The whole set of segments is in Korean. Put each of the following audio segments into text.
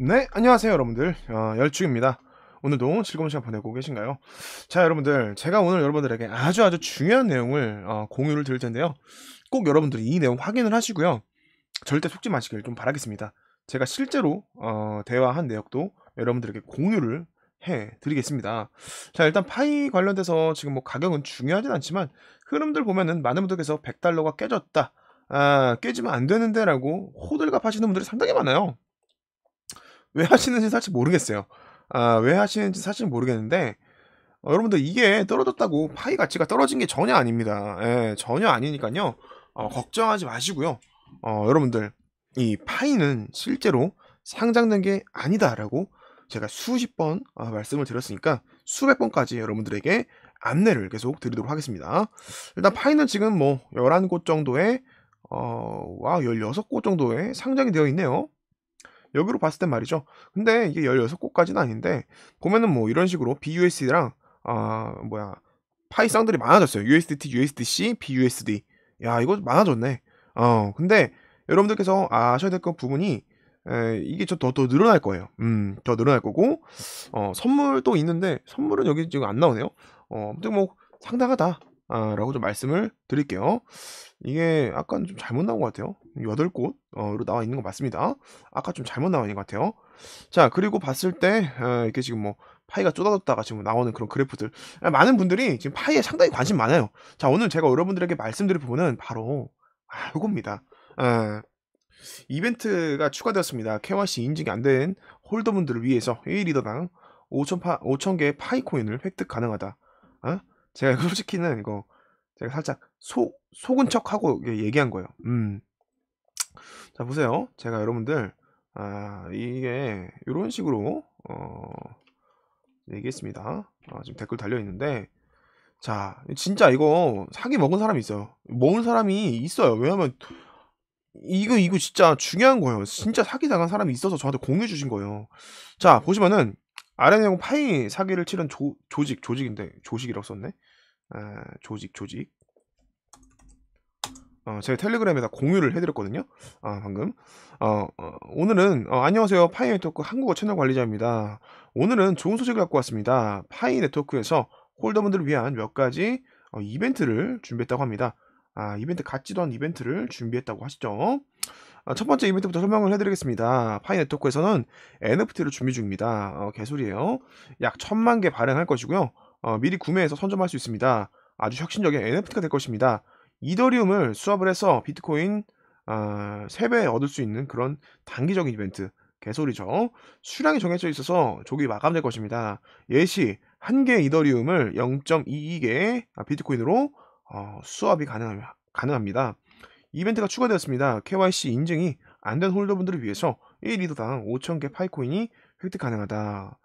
네, 안녕하세요 여러분들. 어, 열중입니다. 오늘도 즐거운 시간 보내고 계신가요? 자, 여러분들. 제가 오늘 여러분들에게 아주 아주 중요한 내용을 어, 공유를 드릴 텐데요. 꼭 여러분들이 이 내용 확인을 하시고요. 절대 속지 마시길 좀 바라겠습니다. 제가 실제로 어, 대화한 내역도 여러분들에게 공유를 해 드리겠습니다. 자, 일단 파이 관련돼서 지금 뭐 가격은 중요하진 않지만 흐름들 보면은 많은 분들께서 100달러가 깨졌다. 아, 깨지면 안 되는데라고 호들갑 하시는 분들이 상당히 많아요. 왜 하시는지 사실 모르겠어요. 아, 왜 하시는지 사실 모르겠는데, 어, 여러분들 이게 떨어졌다고 파이 가치가 떨어진 게 전혀 아닙니다. 예, 전혀 아니니까요. 어, 걱정하지 마시고요. 어, 여러분들, 이 파이는 실제로 상장된 게 아니다라고 제가 수십 번 아, 말씀을 드렸으니까 수백 번까지 여러분들에게 안내를 계속 드리도록 하겠습니다. 일단 파이는 지금 뭐 11곳 정도에 어, 와, 16곳 정도에 상장이 되어 있네요. 여기로 봤을 땐 말이죠. 근데 이게 1 6곳까지는 아닌데 보면은 뭐 이런 식으로 BUSD랑 아 뭐야 파이 쌍들이 많아졌어요. USDT, USDC, BUSD. 야 이거 많아졌네. 어 근데 여러분들께서 아셔야 될 것 부분이 에, 이게 더더더 늘어날 거예요. 음, 더 늘어날 거고 어, 선물도 있는데 선물은 여기 지금 안 나오네요. 어, 근데 뭐 상당하다. 아, 라고 좀 말씀을 드릴게요. 이게 아까 좀 잘못 나온 것 같아요. 8곳으로 어, 나와 있는 것 맞습니다. 아까 좀 잘못 나와 있것 같아요. 자, 그리고 봤을 때, 어, 이렇게 지금 뭐, 파이가 쪼다졌다가 지금 나오는 그런 그래프들. 아, 많은 분들이 지금 파이에 상당히 관심 많아요. 자, 오늘 제가 여러분들에게 말씀드릴 부분은 바로, 이겁니다 아, 이벤트가 추가되었습니다. KYC 인증이 안 된 홀더분들을 위해서 1리더당 5,000개의 파이코인을 획득 가능하다. 어? 제가 솔직히는 이거 제가 살짝 속 속은 척하고 얘기한 거예요. 음. 자 보세요. 제가 여러분들 아 이게 이런 식으로 어 얘기했습니다. 아, 지금 댓글 달려 있는데 자 진짜 이거 사기 먹은 사람이 있어요. 먹은 사람이 있어요. 왜냐면 이거 이거 진짜 중요한 거예요. 진짜 사기 당한 사람이 있어서 저한테 공유해 주신 거예요. 자 보시면은 아레네온 파이 사기를 치른 조, 조직, 조직인데 조직이라고 썼네. 아, 조직, 조직. 어, 제가 텔레그램에다 공유를 해드렸거든요. 아, 방금. 어, 어, 오늘은, 어, 안녕하세요. 파이 네트워크 한국어 채널 관리자입니다. 오늘은 좋은 소식을 갖고 왔습니다. 파이 네트워크에서 홀더분들을 위한 몇 가지 어, 이벤트를 준비했다고 합니다. 아, 이벤트 같지도 않은 이벤트를 준비했다고 하시죠. 아, 첫 번째 이벤트부터 설명을 해드리겠습니다. 파이 네트워크에서는 NFT를 준비 중입니다. 어, 개소리예요. 약 천만 개 발행할 것이고요. 어, 미리 구매해서 선점할 수 있습니다. 아주 혁신적인 NFT가 될 것입니다. 이더리움을 수업을 해서 비트코인 어, 아, 3배 얻을 수 있는 그런 단기적인 이벤트. 개소리죠. 수량이 정해져 있어서 조기 마감될 것입니다. 예시 한 개의 이더리움을 0.22개의 비트코인으로 어, 수합이 가능합니다. 이벤트가 추가되었습니다. KYC 인증이 안 된 홀더분들을 위해서 1리더당 5,000개 파이코인이 획득 가능하다.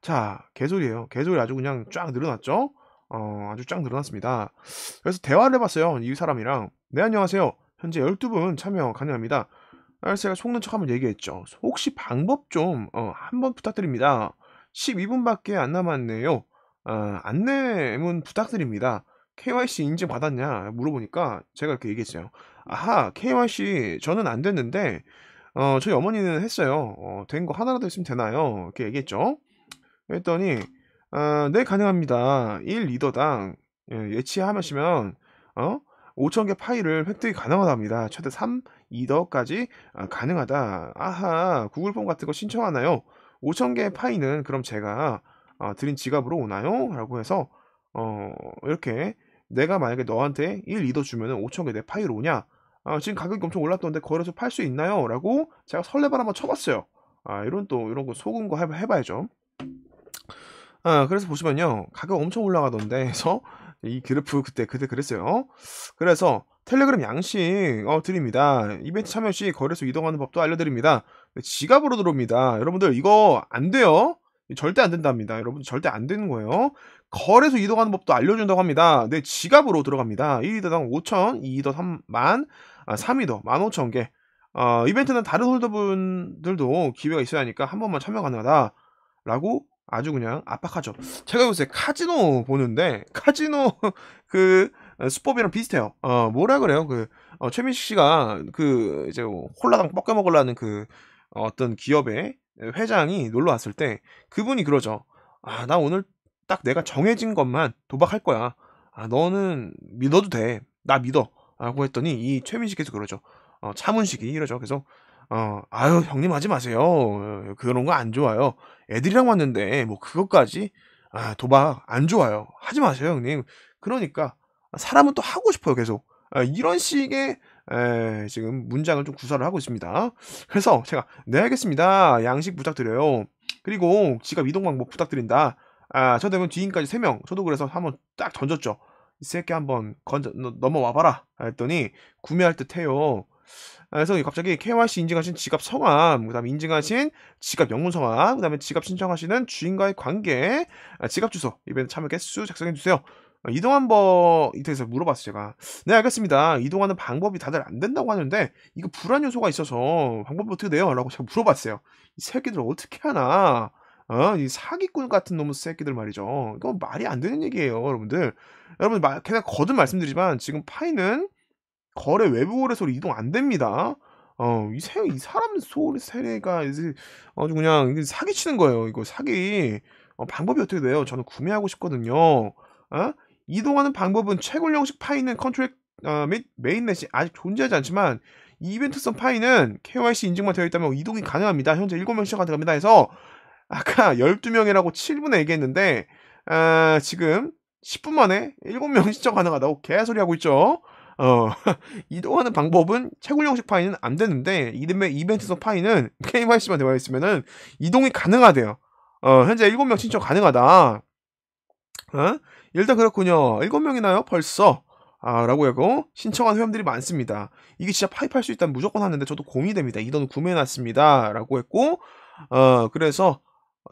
자, 개소리예요. 개소리 아주 그냥 쫙 늘어났죠? 어, 아주 쫙 늘어났습니다. 그래서 대화를 해봤어요. 이 사람이랑. 네, 안녕하세요. 현재 12분 참여 가능합니다. 알 제가 속는 척 한번 얘기했죠. 혹시 방법 좀 어, 한번 부탁드립니다. 12분밖에 안 남았네요. 어, 안내문 부탁드립니다. KYC 인증 받았냐 물어보니까 제가 이렇게 얘기했어요. 아하, KYC 저는 안 됐는데 어, 저희 어머니는 했어요. 어, 된 거 하나라도 있으면 되나요? 이렇게 얘기했죠. 그랬더니 아, 네 가능합니다. 1리더당 예, 치하시면 어? 5천 개 파일을 획득이 가능하답니다. 최대 3리더까지 아, 가능하다. 아하, 구글 폼 같은 거 신청하나요? 5천 개 파일은 그럼 제가 아, 드린 지갑으로 오나요? 라고 해서 어, 이렇게 내가 만약에 너한테 1 리더 주면은 5천개 내 파일 오냐? 아, 지금 가격이 엄청 올랐던데 거래소 팔 수 있나요? 라고 제가 설레발 한번 쳐봤어요. 아, 이런 또 이런 거 속은 거 해봐, 해봐야죠. 아, 그래서 보시면요. 가격 엄청 올라가던데 해서 이 그래프 그때 그때 그랬어요. 그래서 텔레그램 양식 어, 드립니다. 이벤트 참여 시 거래소 이동하는 법도 알려드립니다. 네, 지갑으로 들어옵니다. 여러분들 이거 안 돼요. 절대 안 된답니다. 여러분 절대 안 되는 거예요. 거래소 이동하는 법도 알려준다고 합니다. 내 네, 지갑으로 들어갑니다. 1위더당 5천, 2위더 3만, 아, 3위더 15,000개. 어, 이벤트는 다른 홀더분들도 기회가 있어야 하니까 한 번만 참여 가능하다라고 아주 그냥 압박하죠. 제가 요새 카지노 보는데 카지노 그 어, 수법이랑 비슷해요. 어, 뭐라 그래요? 그 어, 최민식 씨가 그 이제 뭐 홀라당 뻑겨 먹으려는 그 어, 어떤 기업의 회장이 놀러 왔을 때 그분이 그러죠. 아, 나 오늘 딱 내가 정해진 것만 도박할 거야. 아, 너는 믿어도 돼. 나 믿어. 라고 했더니 이 최민식께서 그러죠. 어, 차문식이 이러죠. 계속 어, 아유, 형님 하지 마세요. 어, 그런 거 안 좋아요. 애들이랑 왔는데, 뭐, 그것까지, 아, 도박 안 좋아요. 하지 마세요, 형님. 그러니까, 사람은 또 하고 싶어요, 계속. 아, 이런 식의, 에, 지금 문장을 좀 구사를 하고 있습니다. 그래서 제가, 네, 알겠습니다. 양식 부탁드려요. 그리고 지갑 이동 방법 부탁드린다. 아, 저 되면 뒤인까지 3명 저도 그래서 한번 딱 던졌죠. 이 새끼 한번 건져, 넘어와봐라. 했더니 구매할 듯 해요. 아, 그래서 갑자기 KYC 인증하신 지갑 성함, 그 다음에 인증하신 지갑 영문 성함, 그 다음에 지갑 신청하시는 주인과의 관계, 아, 지갑 주소, 이벤트 참여 개수 작성해주세요. 아, 이동 한번 이태에서 물어봤어요 제가 네 알겠습니다 이동하는 방법이 다들 안 된다고 하는데 이거 불안 요소가 있어서 방법이 어떻게 돼요? 라고 제가 물어봤어요 이 새끼들 어떻게 하나 어? 이 사기꾼 같은 놈의 새끼들 말이죠. 이거 말이 안 되는 얘기예요, 여러분들. 여러분, 마, 계속 거듭 말씀드리지만 지금 파이는 거래 외부 거래소로 이동 안 됩니다. 어, 이, 세, 이 사람 소리 세례가 이제 아주 그냥 사기치는 거예요. 이거 사기. 어, 방법이 어떻게 돼요? 저는 구매하고 싶거든요. 어? 이동하는 방법은 채굴 형식 파이는 컨트롤 어, 및 메인넷이 아직 존재하지 않지만 이벤트성 파이는 KYC 인증만 되어 있다면 이동이 가능합니다. 현재 7명 시작가 들어갑니다 해서 아까 12명이라고 7분에 얘기했는데 아, 지금 10분 만에 7명 신청 가능하다고 개소리 하고 있죠. 어, 이동하는 방법은 채굴 형식 파이는 안 되는데 이름의 이벤트성 파이는 게임 하이스만 되어 있으면은 이동이 가능하대요. 어, 현재 7명 신청 가능하다. 어? 일단 그렇군요. 7명이나요? 벌써. 아, 라고 하고 신청한 회원들이 많습니다. 이게 진짜 파입할 수 있다면 무조건 하는데 저도 공이 됩니다. 이돈 구매해놨습니다. 라고 했고 어, 그래서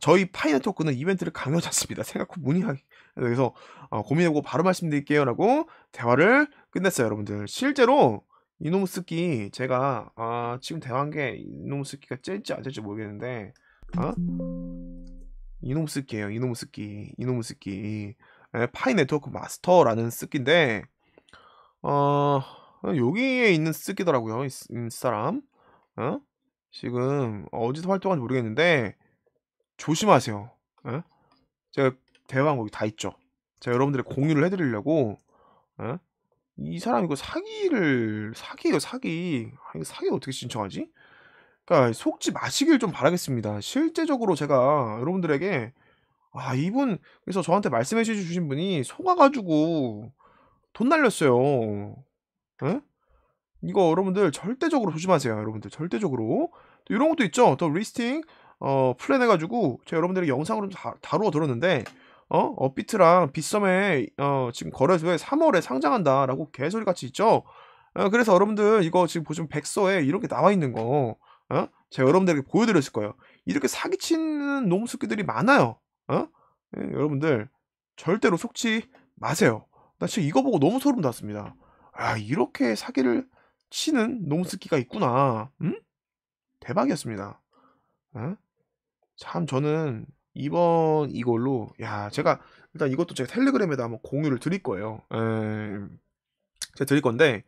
저희 파이널 토크는 이벤트를 강요 잡습니다. 생각고 문의하기. 그래서 어, 고민해보고 바로 말씀드릴게요라고 대화를 끝냈어요, 여러분들. 실제로 이놈 스키 제가 아, 지금 대화한 게 이놈 스키가 찔지 안 찔지 모르겠는데 어? 이놈 스키예요, 이놈 스키, 이놈 스키. 예, 파이 네트워크 마스터라는 스키인데 어, 여기에 있는 스키더라고요, 이, 이 사람. 어? 지금 어디서 활동하는지 모르겠는데 조심하세요. 에? 예? 제가 대화한 거기 다 있죠. 제가 여러분들의 공유를 해드리려고 에? 예? 이 사람 이거 사기를 사기예요 사기 아니, 사기 어떻게 신청하지? 그러니까 속지 마시길 좀 바라겠습니다. 실제적으로 제가 여러분들에게 아 이분 그래서 저한테 말씀해 주신 분이 속아가지고 돈 날렸어요. 에? 예? 이거 여러분들 절대적으로 조심하세요 여러분들 절대적으로 또 이런 것도 있죠. 더 리스팅 어, 플랜해가지고 제가 여러분들이 영상으로 다, 다루어 들었는데 어? 업비트랑 빗썸에 어, 지금 거래소에 3월에 상장한다라고 개소리 같이 있죠? 어, 그래서 여러분들 이거 지금 보시면 백서에 이렇게 나와 있는 거 어? 제가 여러분들에게 보여드렸을 거예요. 이렇게 사기치는 놈스끼들이 많아요. 어? 예, 여러분들 절대로 속지 마세요. 나 지금 이거 보고 너무 소름 돋았습니다. 아 이렇게 사기를 치는 놈스끼가 있구나. 음? 대박이었습니다. 어? 참 저는 이번 이걸로 야 제가 일단 이것도 제가 텔레그램에다 한번 공유를 드릴 거예요. 에, 예. 제가 드릴 건데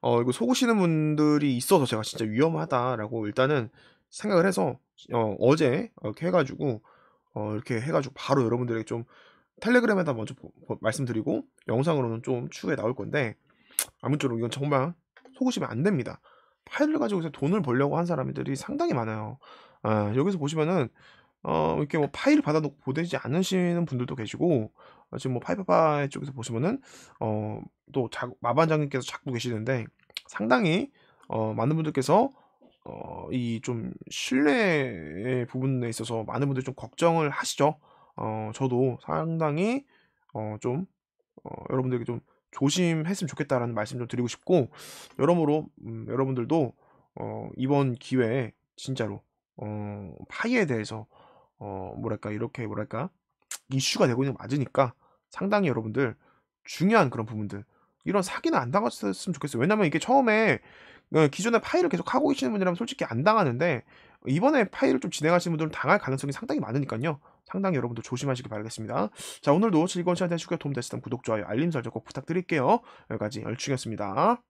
어 이거 속으시는 분들이 있어서 제가 진짜 위험하다라고 일단은 생각을 해서 어, 어제 이렇게 해가지고 어, 이렇게 해가지고 바로 여러분들에게 좀 텔레그램에다 먼저 보, 보, 말씀드리고 영상으로는 좀 추후에 나올 건데 아무쪼록 이건 정말 속으시면 안 됩니다. 파일을 가지고서 돈을 벌려고 한 사람들이 상당히 많아요. 아, 여기서 보시면은 어, 이렇게 뭐 파일 받아놓고 보내지 않으시는 분들도 계시고 어, 지금 뭐 파이파파이 쪽에서 보시면은 어, 또 자, 마반장님께서 자꾸 계시는데 상당히 어, 많은 분들께서 어, 이 좀 신뢰의 부분에 있어서 많은 분들이 좀 걱정을 하시죠. 어, 저도 상당히 어, 좀 어, 여러분들에게 좀 조심했으면 좋겠다라는 말씀 좀 드리고 싶고 여러모로 음, 여러분들도 어, 이번 기회에 진짜로 어, 파이에 대해서 어, 뭐랄까 이렇게 뭐랄까 이슈가 되고 있는 게 맞으니까 상당히 여러분들 중요한 그런 부분들 이런 사기는 안 당했으면 좋겠어요. 왜냐면 이게 처음에 어, 기존에 파일을 계속 하고 계시는 분이라면 솔직히 안 당하는데 이번에 파일을 좀 진행하시는 분들은 당할 가능성이 상당히 많으니까요. 상당히 여러분도 조심하시기 바라겠습니다. 자 오늘도 즐거운 시간 되시고요. 도움 되셨다면 구독, 좋아요, 알림 설정 꼭 부탁드릴게요. 여기까지 열충이었습니다.